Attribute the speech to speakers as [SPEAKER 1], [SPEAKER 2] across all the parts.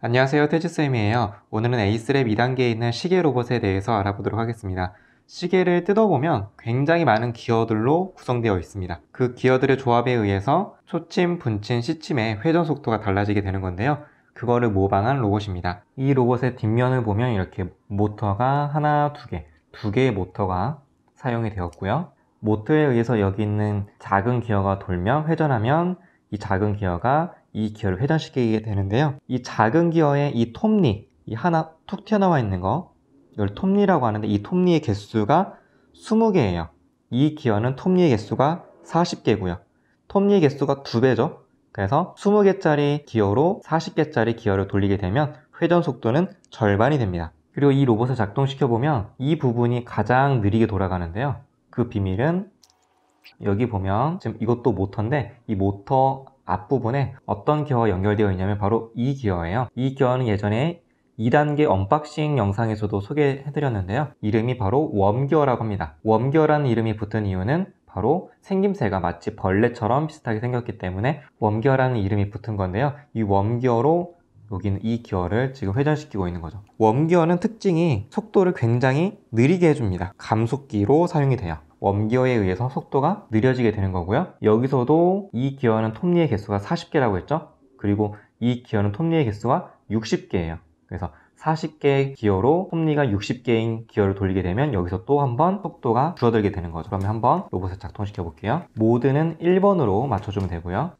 [SPEAKER 1] 안녕하세요 태주쌤이에요 오늘은 에이스랩 2단계에 있는 시계 로봇에 대해서 알아보도록 하겠습니다 시계를 뜯어보면 굉장히 많은 기어들로 구성되어 있습니다 그 기어들의 조합에 의해서 초침, 분침, 시침의 회전 속도가 달라지게 되는 건데요 그거를 모방한 로봇입니다. 이 로봇의 뒷면을 보면 이렇게 모터가 하나, 두 개, 두 개의 모터가 사용이 되었고요. 모터에 의해서 여기 있는 작은 기어가 돌면 회전하면 이 작은 기어가 이 기어를 회전시키게 되는데요. 이 작은 기어의 이 톱니, 이 하나 툭 튀어나와 있는 거, 이걸 톱니라고 하는데 이 톱니의 개수가 20개예요. 이 기어는 톱니의 개수가 40개고요. 톱니의 개수가 2배죠. 그래서 20개짜리 기어로 40개짜리 기어를 돌리게 되면 회전 속도는 절반이 됩니다. 그리고 이 로봇을 작동시켜보면 이 부분이 가장 느리게 돌아가는데요. 그 비밀은 여기 보면 지금 이것도 모터인데 이 모터 앞부분에 어떤 기어와 연결되어 있냐면 바로 이 기어예요. 이 기어는 예전에 2단계 언박싱 영상에서도 소개해드렸는데요. 이름이 바로 웜기어라고 합니다. 웜기어라는 이름이 붙은 이유는 바로 생김새가 마치 벌레처럼 비슷하게 생겼기 때문에 웜기어라는 이름이 붙은 건데요. 이 웜기어로 여기는 이 기어를 지금 회전시키고 있는 거죠 웜기어는 특징이 속도를 굉장히 느리게 해줍니다 감속기로 사용이 돼요 웜기어에 의해서 속도가 느려지게 되는 거고요 여기서도 이 기어는 톱니의 개수가 40개라고 했죠 그리고 이 기어는 톱니의 개수가 60개예요 그래서 40개 기어로 톱니가 60개인 기어를 돌리게 되면 여기서 또 한 번 속도가 줄어들게 되는 거죠 그러면 한번 로봇을 작동시켜 볼게요 모드는 1번으로 맞춰주면 되고요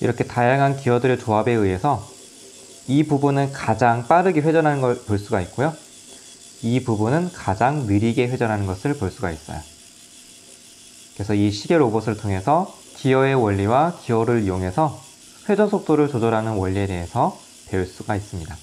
[SPEAKER 1] 이렇게 다양한 기어들의 조합에 의해서 이 부분은 가장 빠르게 회전하는 걸 볼 수가 있고요. 이 부분은 가장 느리게 회전하는 것을 볼 수가 있어요. 그래서 이 시계 로봇을 통해서 기어의 원리와 기어를 이용해서 회전 속도를 조절하는 원리에 대해서 배울 수가 있습니다.